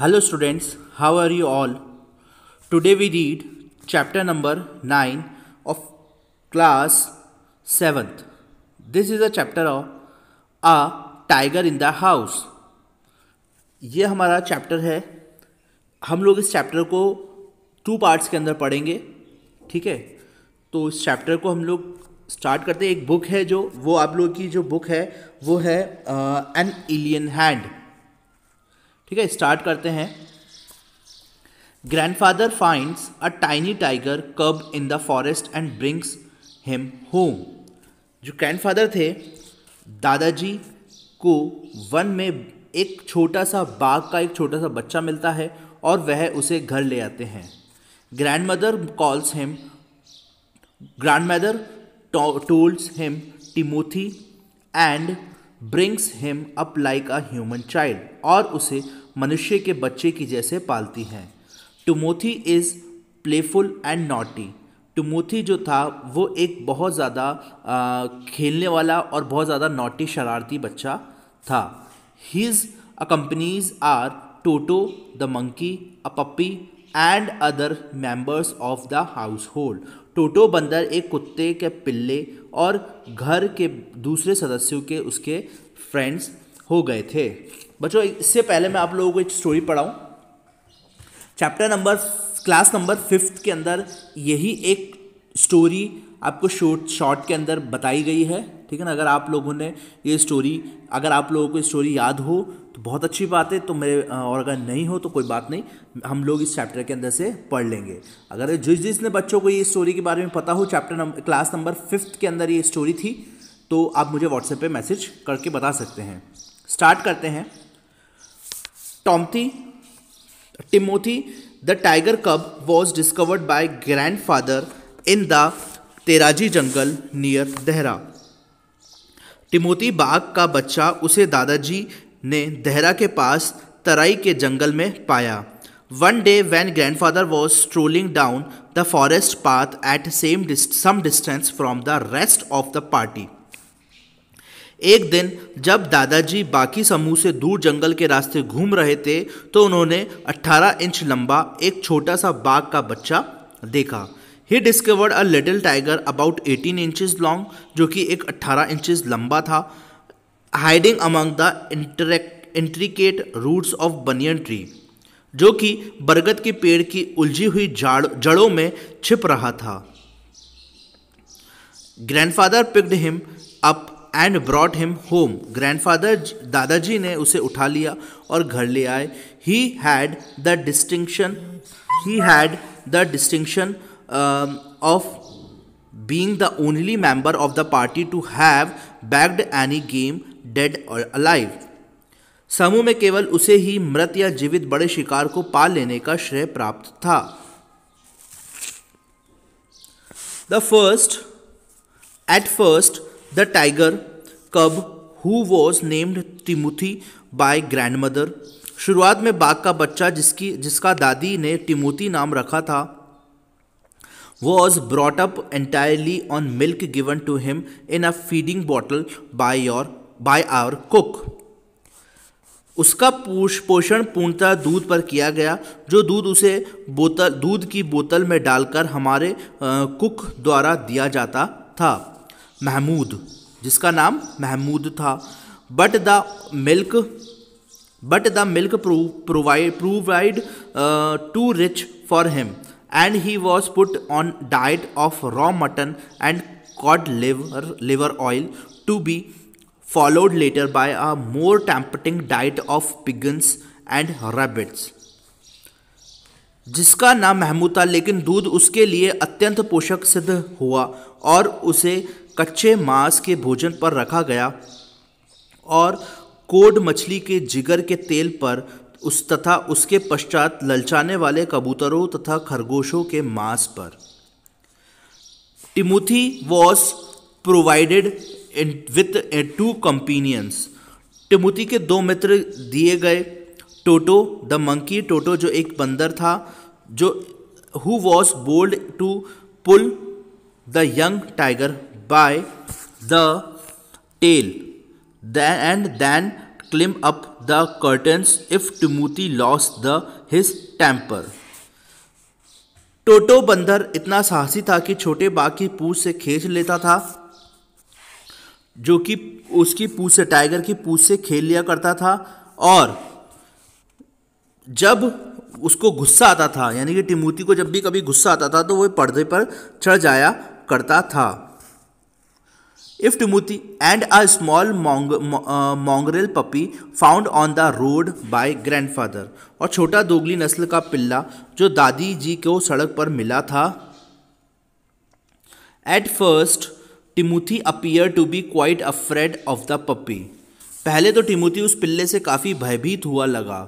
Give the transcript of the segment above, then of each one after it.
Hello students how are you all today we read chapter number nine of class seventh this is a chapter of a tiger in the house ये हमारा chapter है हम लोग इस chapter को two parts के अंदर पढ़ेंगे ठीक है तो इस चैप्टर को हम लोग स्टार्ट करते हैं एक बुक है जो वो आप लोग की जो बुक है वो है एन एलियन हैंड ठीक है स्टार्ट करते हैं grandfather finds a tiny tiger cub in the forest and brings him home जो ग्रैंडफादर थे दादाजी को वन में एक छोटा सा बाघ का एक छोटा सा बच्चा मिलता है और वह उसे घर ले आते हैं grandmother calls him grandmother tolls him Timothy and brings him up like a human child और उसे मनुष्य के बच्चे की जैसे पालती हैं Timothy is playful and naughty Timothy जो था वो एक बहुत ज़्यादा खेलने वाला और बहुत ज़्यादा नॉटी शरारती बच्चा था his accompanies are Toto the monkey a puppy and other members of the household Toto बंदर एक कुत्ते के पिल्ले और घर के दूसरे सदस्यों के उसके फ्रेंड्स हो गए थे बच्चों इससे पहले मैं आप लोगों को एक स्टोरी पढ़ाऊँ chapter number class number fifth के अंदर यही एक स्टोरी आपको शॉर्ट शॉर्ट के अंदर बताई गई है ठीक है ना अगर आप लोगों ने ये स्टोरी अगर आप लोगों को स्टोरी याद हो तो बहुत अच्छी बात है तो मेरे और अगर नहीं हो तो कोई बात नहीं हम लोग इस चैप्टर के अंदर से पढ़ लेंगे अगर जिस जिसने बच्चों को ये स्टोरी के बारे में पता हो chapter number class number fifth के अंदर ये स्टोरी थी तो आप मुझे व्हाट्सएप पे मैसेज करके बता सकते हैं स्टार्ट करते हैं Timothy Timothy the tiger cub was discovered by grandfather in the Terai jungle near Dehra Timothy बाघ का बच्चा उसे दादाजी ने देहरा के पास तराई के जंगल में पाया one day when grandfather was strolling down the forest path at same some distance from the rest of the party एक दिन जब दादाजी बाकी समूह से दूर जंगल के रास्ते घूम रहे थे तो उन्होंने 18 इंच लंबा एक छोटा सा बाघ का बच्चा देखा he discovered a little tiger about 18 inches long जो कि एक 18 इंचेस लंबा था hiding among the interact intricate roots of banyan tree जो कि बरगद के पेड़ की उलझी हुई जाड़ जड़ों में छिप रहा था grandfather picked him up and brought him home grandfather दादाजी ने उसे उठा लिया और घर ले आए he had the distinction he had the distinction of being the only member of the party to have bagged any game dead or alive समूह में केवल उसे ही मृत या जीवित बड़े शिकार को पा लेने का श्रेय प्राप्त था the first at first the tiger cub who was named Timothy by grandmother शुरुआत में बाघ का बच्चा जिसकी जिसका दादी ने टिमुथी नाम रखा था was brought up entirely on milk given to him in a feeding bottle by your by our cook उसका पोषण पूर्णतः दूध पर किया गया जो दूध उसे बोतल दूध की बोतल में डालकर हमारे आ, कुक द्वारा दिया जाता था महमूद जिसका नाम महमूद था but the milk but the milk provide provide too rich for him and he was put on diet of raw mutton and cod liver liver oil to be followed later by a more tempting diet of pigeons and rabbits. जिसका नाम महमूद था लेकिन दूध उसके लिए अत्यंत पोषक सिद्ध हुआ और उसे कच्चे मांस के भोजन पर रखा गया और कोड मछली के जिगर के तेल पर उस तथा उसके पश्चात ललचाने वाले कबूतरों तथा खरगोशों के मांस पर Timothy was provided with two companions Timothy के दो मित्र दिए गए टोटो द मंकी टोटो जो एक बंदर था जो who was bold to pull the young tiger by the tail and then climb up the curtains if Timothy loss the his temper Toto बंदर इतना साहसी था कि छोटे बाघ की पूछ से खींच लेता था जो कि उसकी पूछ से टाइगर की पूछ से खेल लिया करता था और जब उसको गुस्सा आता था यानी कि टिमूती को जब भी कभी गुस्सा आता था तो वह पर्दे पर चढ़ जाया करता था if Timothy and a small mongrel puppy found on the road by grandfather और छोटा दोगली नस्ल का पिल्ला जो दादी जी को सड़क पर मिला था at first Timothy appear to be quite afraid of the puppy पहले तो टिमोथी उस पिल्ले से काफ़ी भयभीत हुआ लगा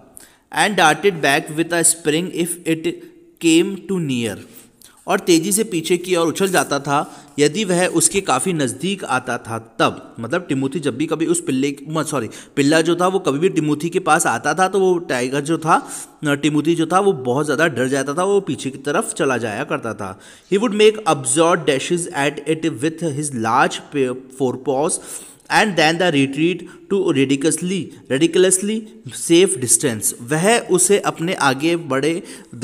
and darted back with a spring if it came too near और तेज़ी से पीछे की ओर उछल जाता था यदि वह उसके काफ़ी नज़दीक आता था तब मतलब टिमोथी जब भी कभी उस पिल्ले सॉरी पिल्ला जो था वो कभी भी टिमोथी के पास आता था तो वो टाइगर जो था टिमोथी जो था वो बहुत ज़्यादा डर जाता था वो पीछे की तरफ चला जाया करता था he would make absurd dashes at it with his large four paws and then the retreat to ridiculously ridiculously safe distance वह उसे अपने आगे बड़े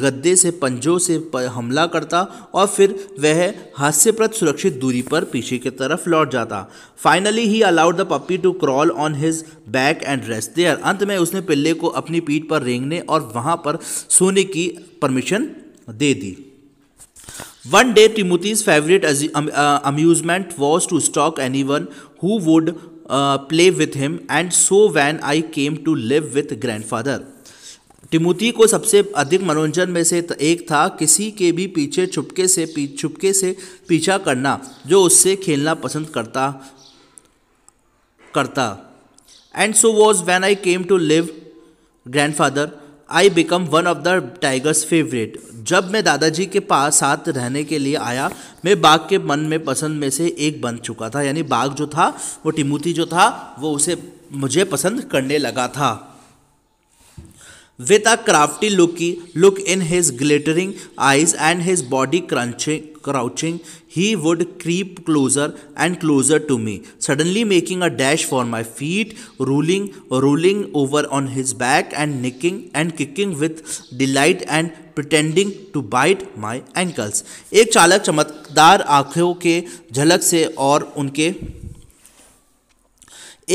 गद्दे से पंजों से हमला करता और फिर वह हास्यप्रद सुरक्षित दूरी पर पीछे की तरफ लौट जाता finally he allowed the puppy to crawl on his back and rest there अंत में उसने पिल्ले को अपनी पीठ पर रेंगने और वहाँ पर सोने की परमिशन दे दी one day Timothy's favourite amusement was to stalk anyone who would play with him and so when I came to live with grandfather Timothy को सबसे अधिक मनोरंजन में से एक था किसी के भी पीछे छुपके से छुपके से पीछा करना जो उससे खेलना पसंद करता करता and so was when I came to live grandfather I become one of the tiger's favourite जब मैं दादाजी के पास साथ रहने के लिए आया मैं बाघ के मन में पसंद में से एक बन चुका था यानी बाघ जो था वो टिमूती जो था वो उसे मुझे पसंद करने लगा था with a crafty looky look in his glittering eyes and his body crunching crouching, he would creep closer and closer to me, suddenly making a dash for my feet, rolling, rolling over on his back and nicking and kicking with delight and pretending to bite my ankles ek chalak chamakdar aankhon ke jhalak se aur unke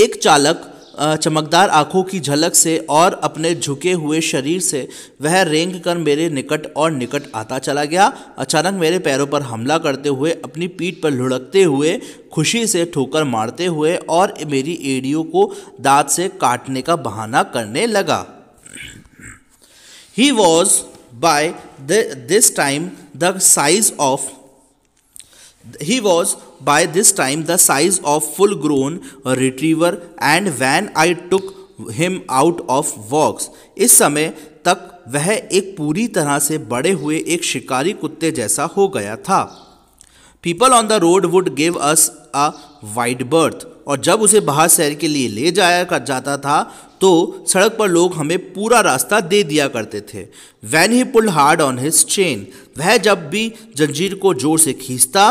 एक चालक चमकदार आंखों की झलक से और अपने झुके हुए शरीर से वह रेंग कर मेरे निकट और निकट आता चला गया अचानक मेरे पैरों पर हमला करते हुए अपनी पीठ पर लुढ़कते हुए खुशी से ठोकर मारते हुए और मेरी एड़ियों को दांत से काटने का बहाना करने लगा he was by this time the size of he was by this time the size of full grown retriever and when I took him out of walks इस समय तक वह एक पूरी तरह से बड़े हुए एक शिकारी कुत्ते जैसा हो गया था people on the road would give us a wide berth और जब उसे बाहर शहर के लिए ले जाया जाता था तो सड़क पर लोग हमें पूरा रास्ता दे दिया करते थे when he pull hard on his chain वह जब भी जंजीर को जोर से खींचता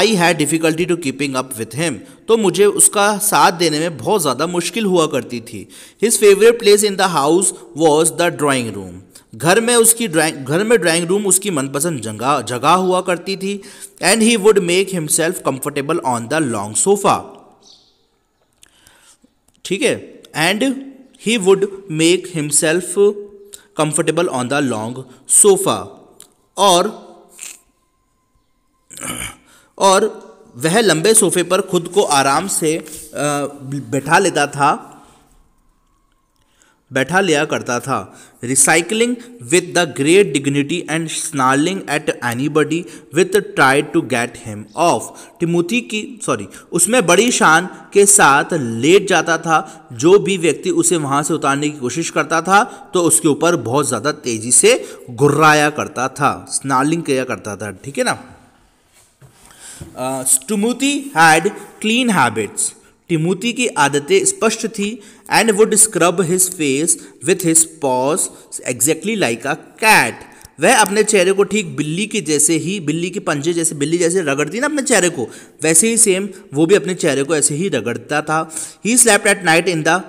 I had difficulty to keeping up with him तो मुझे उसका साथ देने में बहुत ज़्यादा मुश्किल हुआ करती थी his favourite place in the house was the drawing room घर में उसकी ड्राइंग घर में ड्राइंग रूम उसकी मनपसंद जगह जगह हुआ करती थी and he would make himself comfortable on the long sofa ठीक है and he would make himself comfortable on the long sofa और और वह लंबे सोफे पर खुद को आराम से बैठा लेता था बैठा लिया करता था recycling with the great dignity and snarling at anybody with try to get him off Timothy की सॉरी उसमें बड़ी शान के साथ लेट जाता था जो भी व्यक्ति उसे वहाँ से उतारने की कोशिश करता था तो उसके ऊपर बहुत ज़्यादा तेज़ी से गुर्राया करता था स्नार्लिंग किया करता था ठीक है ना Timothy had clean habits Timothy की आदतें स्पष्ट थी and would scrub his face with his paws exactly like a cat वह अपने चेहरे को ठीक बिल्ली के जैसे ही बिल्ली के पंजे जैसे बिल्ली जैसे रगड़ती ना अपने चेहरे को वैसे ही सेम वो भी अपने चेहरे को ऐसे ही रगड़ता था he slept at night in the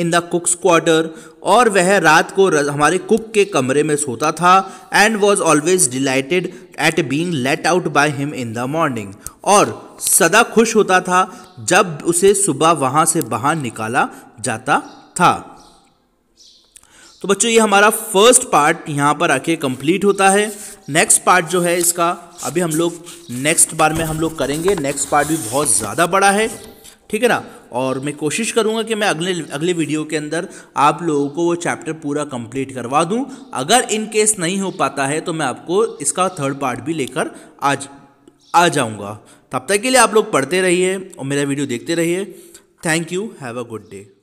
in the cook's quarter और वह रात को हमारे कुक के कमरे में सोता था and was always delighted at being let out by him in the morning और सदा खुश होता था जब उसे सुबह वहाँ से बाहर निकाला जाता था तो बच्चों ये हमारा फर्स्ट पार्ट यहाँ पर आके कंप्लीट होता है नेक्स्ट पार्ट जो है इसका अभी हम लोग नेक्स्ट बार में हम लोग करेंगे नेक्स्ट पार्ट भी बहुत ज़्यादा बड़ा है ठीक है ना और मैं कोशिश करूँगा कि मैं अगले अगले वीडियो के अंदर आप लोगों को वो चैप्टर पूरा कंप्लीट करवा दूँ अगर इन केस नहीं हो पाता है तो मैं आपको इसका थर्ड पार्ट भी लेकर आज आ जाऊँगा तब तक के लिए आप लोग पढ़ते रहिए और मेरा वीडियो देखते रहिए thank you have a good day